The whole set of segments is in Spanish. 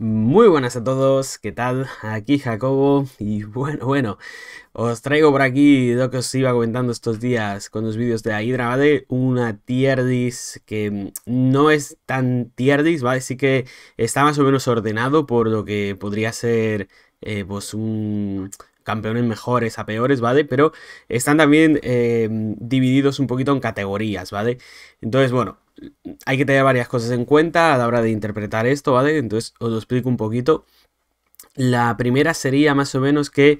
Muy buenas a todos, ¿qué tal? Aquí Jacobo y bueno, bueno, os traigo por aquí lo que os iba comentando estos días con los vídeos de la Hydra, ¿vale? Una tierdis que no es tan tierdis, ¿vale? Sí que está más o menos ordenado por lo que podría ser eh, pues un, campeones mejores a peores, ¿vale? Pero están también em, divididos un poquito en categorías, ¿vale? Entonces, bueno, hay que tener varias cosas en cuenta a la hora de interpretar esto, ¿vale? Entonces os lo explico un poquito. La primera sería más o menos que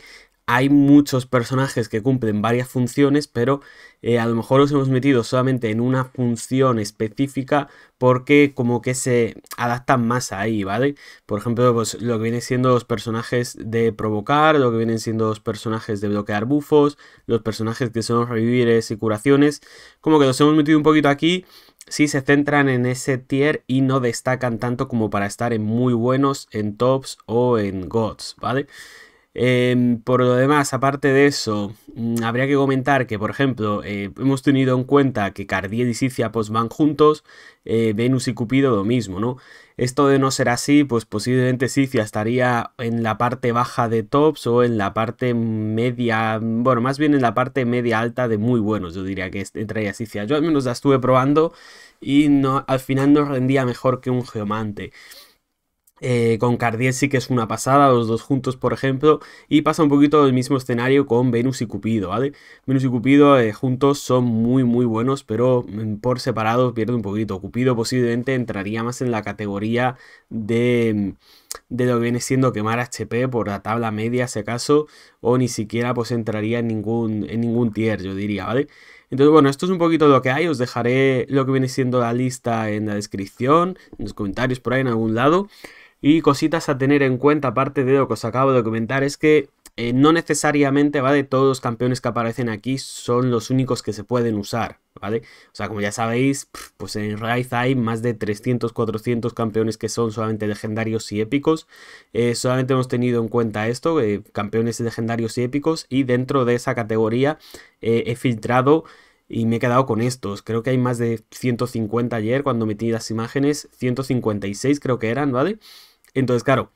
hay muchos personajes que cumplen varias funciones, pero eh, a lo mejor los hemos metido solamente en una función específica porque como que se adaptan más ahí, ¿vale? Por ejemplo, pues lo que vienen siendo los personajes de provocar, lo que vienen siendo los personajes de bloquear bufos, los personajes que son revivir y curaciones, como que los hemos metido un poquito aquí, si se centran en ese tier y no destacan tanto como para estar en muy buenos, en tops o en gods, ¿vale? vale Em, por lo demás, aparte de eso, mm, habría que comentar que, por ejemplo, eh, hemos tenido en cuenta que Cardiel y Sicia pues, van juntos, eh, Venus y Cupido lo mismo, ¿no? Esto de no ser así, pues posiblemente Sicia estaría en la parte baja de tops o en la parte media, bueno, más bien en la parte media alta de muy buenos, yo diría que entraría Sicia. Yo al menos la estuve probando y no, al final no rendía mejor que un geomante. Eh, con Cardiel sí que es una pasada, los dos juntos, por ejemplo, y pasa un poquito el mismo escenario con Venus y Cupido, ¿vale? Venus y Cupido eh, juntos son muy, muy buenos, pero mm, por separado pierde un poquito. Cupido posiblemente entraría más en la categoría de, mm, de lo que viene siendo quemar HP por la tabla media, si acaso, o ni siquiera pues entraría en ningún, en ningún tier, yo diría, ¿vale? Entonces, bueno, esto es un poquito lo que hay. Os dejaré lo que viene siendo la lista en la descripción, en los comentarios por ahí en algún lado. Y cositas a tener en cuenta, aparte de lo que os acabo de comentar, es que eh, no necesariamente, ¿vale? Todos los campeones que aparecen aquí son los únicos que se pueden usar, ¿vale? O sea, como ya sabéis, pues en Raid hay más de 300, 400 campeones que son solamente legendarios y épicos. Eh, solamente hemos tenido en cuenta esto, eh, campeones legendarios y épicos, y dentro de esa categoría he filtrado... Y me he quedado con estos. Creo que hay más de 150 ayer cuando metí las imágenes. 156 creo que eran, ¿vale? Entonces, claro,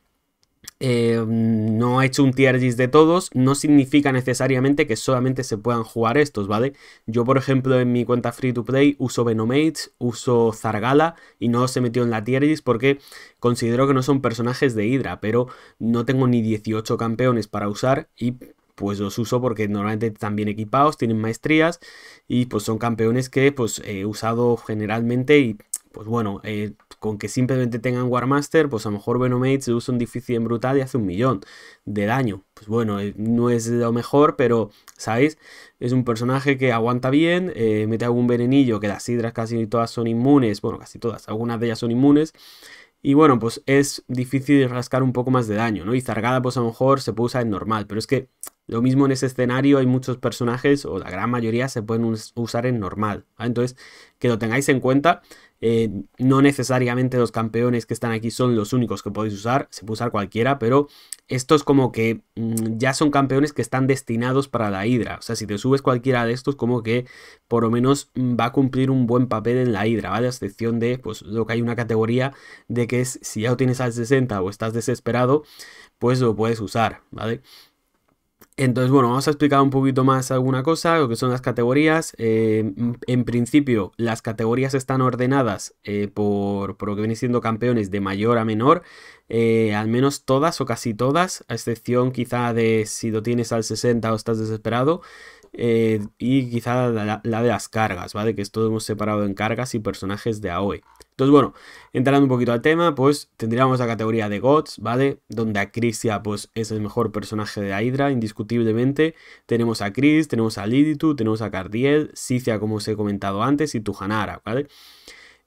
eh, no ha hecho un tier de todos, no significa necesariamente que solamente se puedan jugar estos, ¿vale? Yo, por ejemplo, en mi cuenta Free to Play uso Venomates, uso Zargala y no se metió en la tier porque considero que no son personajes de Hydra, pero no tengo ni 18 campeones para usar y pues los uso porque normalmente están bien equipados, tienen maestrías y pues son campeones que pues he usado generalmente y pues bueno, eh, con que simplemente tengan Warmaster, pues a lo mejor Venomate se usa un difícil en brutal y hace un millón de daño. Pues bueno, eh, no es lo mejor, pero, ¿sabéis? Es un personaje que aguanta bien, eh, mete algún venenillo, que las hidras casi todas son inmunes, bueno, casi todas, algunas de ellas son inmunes. Y bueno, pues es difícil rascar un poco más de daño, ¿no? Y Zargada, pues a lo mejor se puede usar en normal, pero es que lo mismo en ese escenario, hay muchos personajes, o la gran mayoría, se pueden usar en normal. ¿vale? Entonces, que lo tengáis en cuenta. Eh, no necesariamente los campeones que están aquí son los únicos que podéis usar, se puede usar cualquiera, pero estos como que mm, ya son campeones que están destinados para la hidra. O sea, si te subes cualquiera de estos, como que por lo menos mm, va a cumplir un buen papel en la hidra, ¿vale? A excepción de, pues, lo que hay una categoría de que es si ya lo tienes al 60 o estás desesperado, pues lo puedes usar, ¿vale? Entonces, bueno, vamos a explicar un poquito más alguna cosa, lo que son las categorías. Eh, mm, en principio, las categorías están ordenadas eh, por, lo que vienen siendo campeones de mayor a menor, eh, al menos todas o casi todas, a excepción quizá de si lo tienes al 60 o estás desesperado. Eh, y quizá la, de las cargas, ¿vale? Que esto hemos separado en cargas y personajes de AOE. Entonces, bueno, entrando un poquito al tema, pues tendríamos la categoría de Gods, ¿vale? Donde a pues, es el mejor personaje de la Hydra, indiscutiblemente. Tenemos a Chris, tenemos a Liditu, tenemos a Cardiel, Sicia, como os he comentado antes, y Tujanara, ¿vale?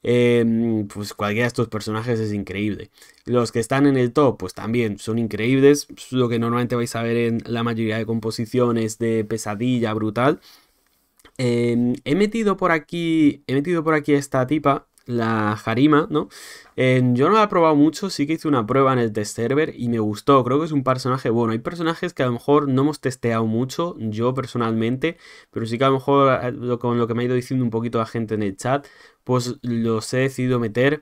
Em, pues cualquiera de estos personajes es increíble. Los que están en el top, pues también son increíbles. lo que normalmente vais a ver en la mayoría de composiciones de pesadilla brutal. Em, he metido por aquí. He metido por aquí esta tipa la Harima, ¿no? Eh, yo no la he probado mucho, sí que hice una prueba en el test server y me gustó, creo que es un personaje bueno. Hay personajes que a lo mejor no hemos testeado mucho, yo personalmente, pero sí que a lo mejor eh, con lo que me ha ido diciendo un poquito la gente en el chat, pues los he decidido meter.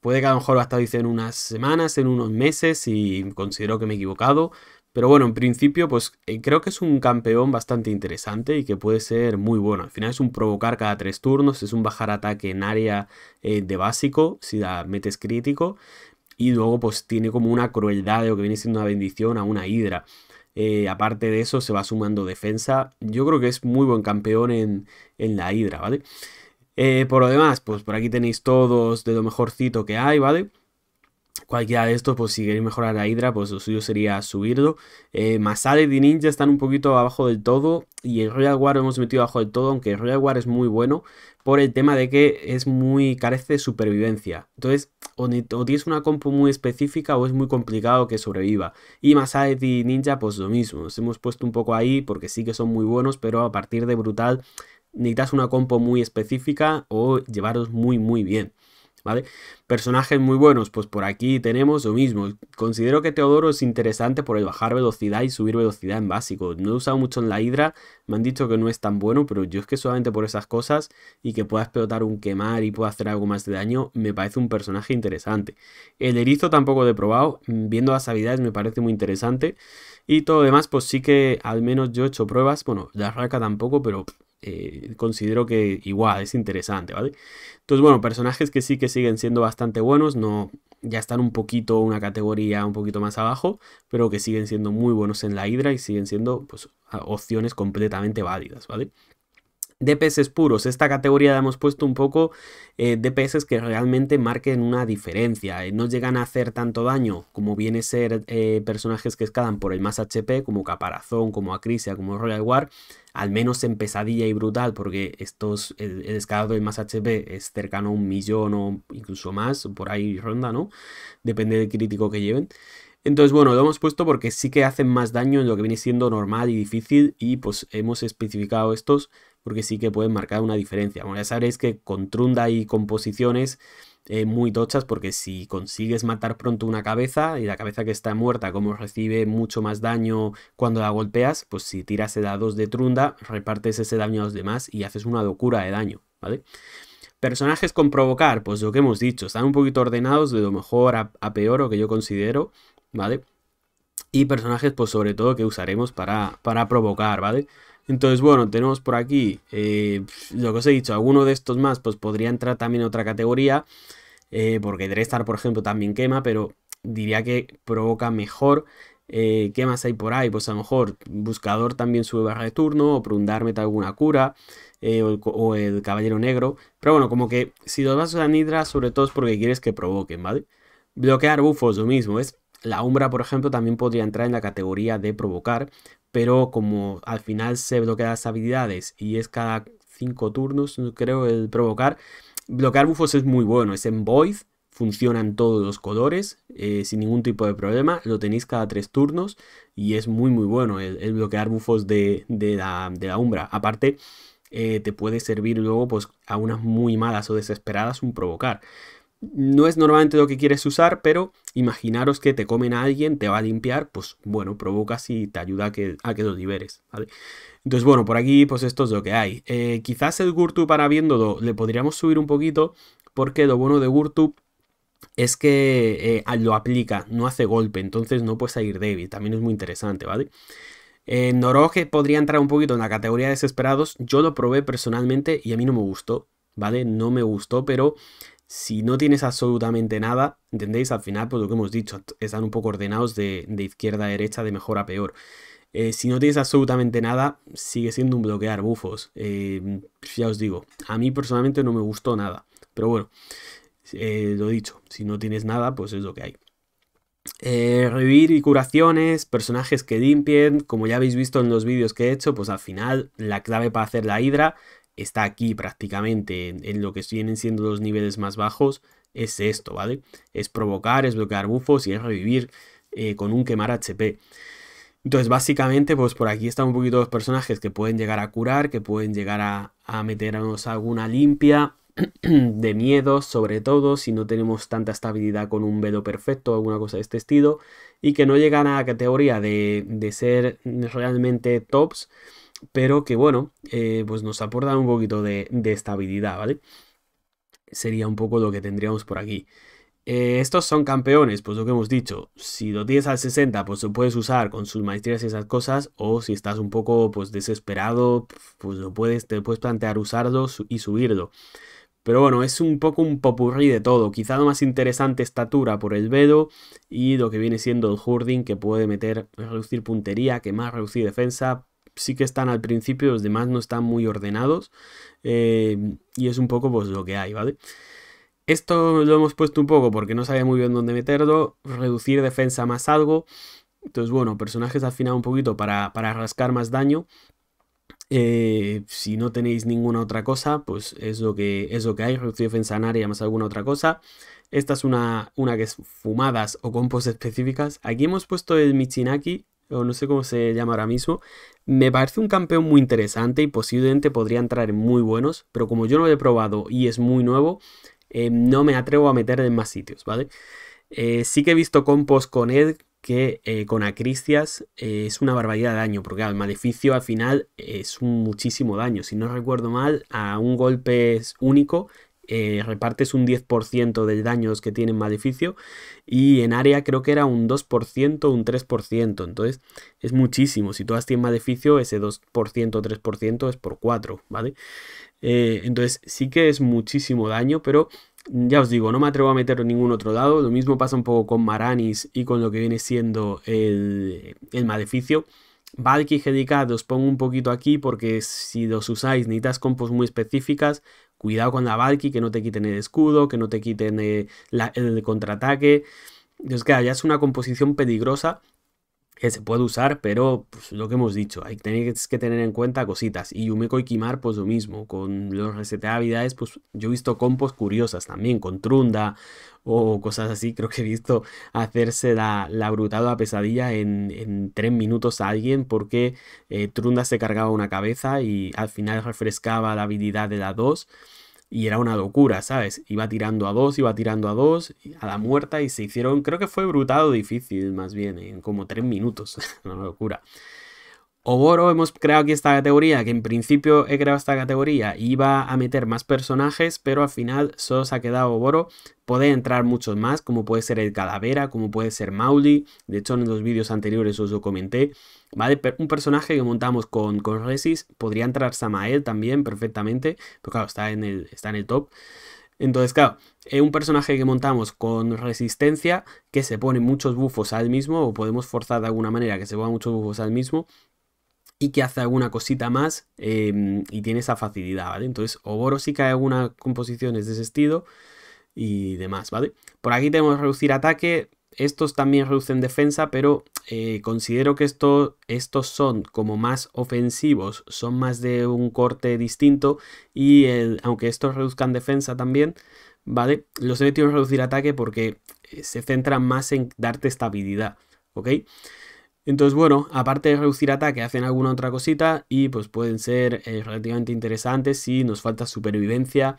Puede que a lo mejor lo ha estado diciendo unas semanas, en unos meses y considero que me he equivocado, pero bueno, en principio, pues eh, creo que es un campeón bastante interesante y que puede ser muy bueno. Al final es un provocar cada tres turnos, es un bajar ataque en área eh, de básico, si la metes crítico. Y luego, pues tiene como una crueldad de que viene siendo una bendición a una hidra. Eh, aparte de eso, se va sumando defensa. Yo creo que es muy buen campeón en, en la hidra, ¿vale? por lo demás, pues por aquí tenéis todos de lo mejorcito que hay, ¿vale? cualquiera de estos, pues si queréis mejorar a Hydra, pues lo suyo sería subirlo. Eh, y Ninja están un poquito abajo del todo. Y el Royal War lo hemos metido abajo del todo, aunque el Royal War es muy bueno. Por el tema de que es muy. carece de supervivencia. Entonces, o, tienes una compo muy específica o es muy complicado que sobreviva. Y Masaled y Ninja, pues lo mismo. Nos hemos puesto un poco ahí porque sí que son muy buenos, pero a partir de brutal necesitas una compo muy específica o llevaros muy muy bien. ¿vale? Personajes muy buenos, pues por aquí tenemos lo mismo. Considero que Teodoro es interesante por el bajar velocidad y subir velocidad en básico. No he usado mucho en la Hidra, me han dicho que no es tan bueno, pero yo es que solamente por esas cosas y que pueda explotar un quemar y pueda hacer algo más de daño, me parece un personaje interesante. El erizo tampoco lo he probado, mm, viendo las habilidades me parece muy interesante. Y todo lo demás, pues sí que al menos yo he hecho pruebas. Bueno, la raca tampoco, pero eh, considero que igual es interesante, ¿vale? Entonces, bueno, personajes que sí que siguen siendo bastante buenos, no ya están un poquito, una categoría un poquito más abajo, pero que siguen siendo muy buenos en la hidra y siguen siendo pues, opciones completamente válidas, ¿vale? DPS puros, esta categoría la hemos puesto un poco eh, DPS que realmente marquen una diferencia, eh, no llegan a hacer tanto daño como viene ser eh, personajes que escalan por el más HP, como Caparazón, como Acrisia, como Royal War, al menos en pesadilla y brutal, porque estos, el, el escalado del más HP es cercano a un millón o incluso más, por ahí ronda, ¿no? Depende del crítico que lleven. Entonces, bueno, lo hemos puesto porque sí que hacen más daño en lo que viene siendo normal y difícil y pues hemos especificado estos porque sí que pueden marcar una diferencia. Bueno, ya sabréis que con trunda y composiciones eh, muy tochas porque si consigues matar pronto una cabeza y la cabeza que está muerta como recibe mucho más daño cuando la golpeas, pues si tiras el A2 de trunda, repartes ese daño a los demás y haces una locura de daño, ¿vale? Personajes con provocar, pues lo que hemos dicho, están un poquito ordenados de lo mejor a, peor o que yo considero, ¿vale? Y personajes, pues sobre todo que usaremos para, para provocar, ¿vale? Entonces, bueno, tenemos por aquí, eh, lo que os he dicho, alguno de estos más, pues podría entrar también en otra categoría, eh, porque Drestar, por ejemplo, también quema, pero diría que provoca mejor. Eh, ¿Qué más hay por ahí? Pues a lo mejor Buscador también sube barra de turno, o Prundar mete alguna cura, eh, o, el, Caballero Negro. Pero bueno, como que si los vas a Nidra, sobre todo es porque quieres que provoquen, ¿vale? Bloquear bufos, lo mismo. Es la Umbra, por ejemplo, también podría entrar en la categoría de provocar, pero como al final se bloquean las habilidades y es cada 5 turnos, creo, el provocar, bloquear bufos es muy bueno, es en Void, funciona en todos los colores, eh, sin ningún tipo de problema, lo tenéis cada 3 turnos y es muy muy bueno el, bloquear bufos de, de, la, umbra, aparte... Eh, te puede servir luego pues a unas muy malas o desesperadas un provocar no es normalmente lo que quieres usar, pero imaginaros que te comen a alguien, te va a limpiar, pues bueno, provocas y te ayuda a que, a que lo liberes, ¿vale? Entonces, bueno, por aquí, pues esto es lo que hay. Eh, quizás el Gurtu para viéndolo le podríamos subir un poquito, porque lo bueno de Gurtu es que eh, lo aplica, no hace golpe, entonces no puede salir débil, también es muy interesante, ¿vale? Eh, Noroge podría entrar un poquito en la categoría de desesperados, yo lo probé personalmente y a mí no me gustó, ¿vale? No me gustó, pero si no tienes absolutamente nada, ¿entendéis? Al final, pues, lo que hemos dicho, están un poco ordenados de, izquierda a derecha, de mejor a peor. Eh, si no tienes absolutamente nada, sigue siendo un bloquear bufos. Em, ya os digo, a mí personalmente no me gustó nada. Pero bueno, eh, lo dicho, si no tienes nada, pues es lo que hay. Eh, revivir y curaciones, personajes que limpien, como ya habéis visto en los vídeos que he hecho, pues al final la clave para hacer la hidra está aquí prácticamente en, lo que vienen siendo los niveles más bajos, es esto, ¿vale? Es provocar, es bloquear bufos y es revivir eh, con un quemar HP. Entonces, básicamente, pues por aquí están un poquito los personajes que pueden llegar a curar, que pueden llegar a, a meternos alguna limpia de miedos, sobre todo si no tenemos tanta estabilidad con un velo perfecto o alguna cosa de este estilo, y que no llegan a la categoría de, de ser realmente tops, pero que bueno, eh, pues nos aporta un poquito de, estabilidad, ¿vale? Sería un poco lo que tendríamos por aquí. Eh, estos son campeones, pues lo que hemos dicho, si lo tienes al 60, pues lo puedes usar con sus maestrías y esas cosas, o si estás un poco pues desesperado, pues lo puedes, te puedes plantear usarlo y subirlo. Pero bueno, es un poco un popurrí de todo. Quizá lo más interesante estatura por el Vedo. y lo que viene siendo el hurding que puede meter, reducir puntería, que más reducir defensa, sí que están al principio, los demás no están muy ordenados. Eh, y es un poco pues, lo que hay, ¿vale? Esto lo hemos puesto un poco porque no sabía muy bien dónde meterlo. Reducir defensa más algo. Entonces, bueno, personajes afinados un poquito para, rascar más daño. Eh, si no tenéis ninguna otra cosa, pues es lo que, es lo que hay. Reducir defensa en área más alguna otra cosa. Esta es una, una que es fumadas o compost específicas. Aquí hemos puesto el Michinaki, o no sé cómo se llama ahora mismo, me parece un campeón muy interesante y posiblemente podría entrar en muy buenos, pero como yo no lo he probado y es muy nuevo, eh, no me atrevo a meter en más sitios, ¿vale? Eh, sí que he visto compos con él que eh, con Acristias es una barbaridad de daño, porque al maleficio al final es un muchísimo daño. Si no recuerdo mal, a un golpe es único eh, repartes un 10% del daños que tienen maleficio y en área creo que era un 2% un 3%, entonces es muchísimo, si todas tienen maleficio ese 2% 3% es por 4, ¿vale? Eh, entonces sí que es muchísimo daño, pero ya os digo, no me atrevo a meter en ningún otro lado, lo mismo pasa un poco con Maranis y con lo que viene siendo el, el maleficio, Valky GDK os pongo un poquito aquí porque si los usáis necesitas compos muy específicas. Cuidado con la Valky, que no te quiten el escudo, que no te quiten eh, el, contraataque. que ya es una composición peligrosa que se puede usar, pero pues, lo que hemos dicho, hay tenéis que tener en cuenta cositas. Y Yumeco y Kimar, pues lo mismo. Con los de habilidades, pues yo he visto compos curiosas también, con Trunda o cosas así. Creo que he visto hacerse la, la brutada pesadilla en, en, tres minutos a alguien porque eh, Trunda se cargaba una cabeza y al final refrescaba la habilidad de la 2. Y era una locura, ¿sabes? Iba tirando a dos, iba tirando a dos, a la muerta y se hicieron, creo que fue brutal o difícil más bien, en como tres minutos, una locura. Oboro hemos creado aquí esta categoría, que en principio he creado esta categoría, iba a meter más personajes, pero al final solo se ha quedado Oboro. Puede entrar muchos más, como puede ser el Calavera, como puede ser Mauli. De hecho, en los vídeos anteriores os lo comenté. ¿Vale? Un personaje que montamos con, con Podría entrar Samael también perfectamente. Pero claro, está en el, está en el top. Entonces, claro, es un personaje que montamos con resistencia, que se pone muchos bufos al mismo, o podemos forzar de alguna manera que se ponga muchos bufos al mismo, y que hace alguna cosita más em, y tiene esa facilidad, ¿vale? Entonces, Oboro si cae algunas composiciones de ese estilo y demás, ¿vale? Por aquí tenemos reducir ataque, estos también reducen defensa, pero eh, considero que esto, estos son como más ofensivos, son más de un corte distinto y aunque estos reduzcan defensa también, ¿vale? Los he reducir ataque porque eh, se centran más en darte estabilidad, ¿ok? Entonces, bueno, aparte de reducir ataque, hacen alguna otra cosita y pues pueden ser eh, relativamente interesantes si nos falta supervivencia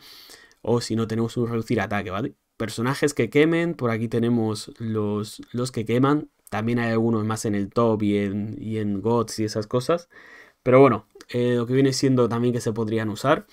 o si no tenemos un reducir ataque, ¿vale? Personajes que quemen, por aquí tenemos los, los que queman, también hay algunos más en el top y en, y y esas cosas, pero bueno, eh, lo que viene siendo también que se podrían usar.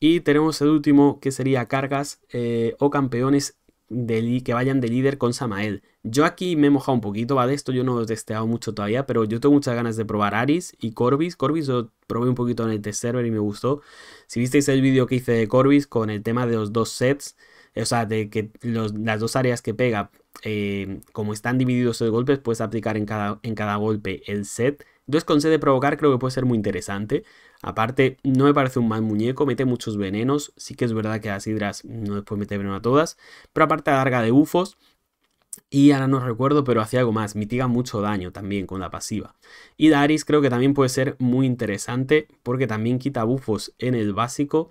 Y tenemos el último que sería cargas eh, o campeones de que vayan de líder con Samael. Yo aquí me he mojado un poquito, va de Esto yo no lo he testeado mucho todavía, pero yo tengo muchas ganas de probar Aris y Corbis. Corbis lo probé un poquito en el test server y me gustó. Si visteis el vídeo que hice de Corbis con el tema de los dos sets, o sea, de que las dos áreas que pega, eh, como están divididos los golpes, puedes aplicar en cada, en cada golpe el set. Entonces con sed de provocar creo que puede ser muy interesante. Aparte, no me parece un mal muñeco, mete muchos venenos, sí que es verdad que las hidras no después mete veneno a todas, pero aparte alarga de bufos, y ahora no recuerdo, pero hacía algo más, mitiga mucho daño también con la pasiva. Y Daris creo que también puede ser muy interesante porque también quita bufos en el básico.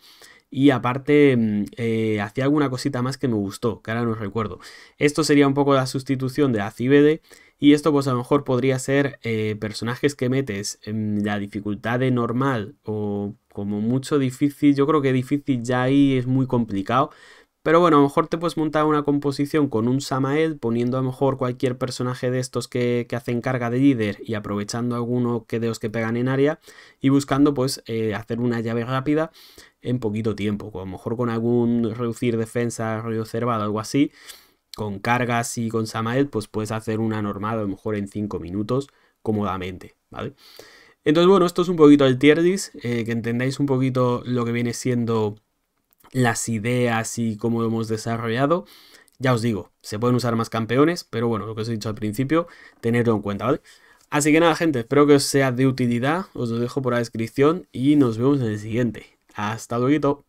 Y aparte mm, eh, hacía alguna cosita más que me gustó, que ahora no recuerdo. Esto sería un poco la sustitución de Acibede y esto pues a lo mejor podría ser eh, personajes que metes en la dificultad de normal o como mucho difícil. Yo creo que difícil ya ahí es muy complicado. Pero bueno, a lo mejor te puedes montar una composición con un Samael, poniendo a lo mejor cualquier personaje de estos que, hacen carga de líder y aprovechando alguno que de los que pegan en área y buscando pues eh, hacer una llave rápida en poquito tiempo, a lo mejor con algún reducir defensa, o algo así con cargas y con Samael, pues puedes hacer una normada a lo mejor en 5 minutos cómodamente, ¿vale? Entonces, bueno, esto es un poquito el tier eh, que entendáis un poquito lo que viene siendo las ideas y cómo hemos desarrollado. Ya os digo, se pueden usar más campeones, pero bueno, lo que os he dicho al principio, tenerlo en cuenta, ¿vale? Así que nada, gente, espero que os sea de utilidad, os lo dejo por la descripción y nos vemos en el siguiente. Hasta luego.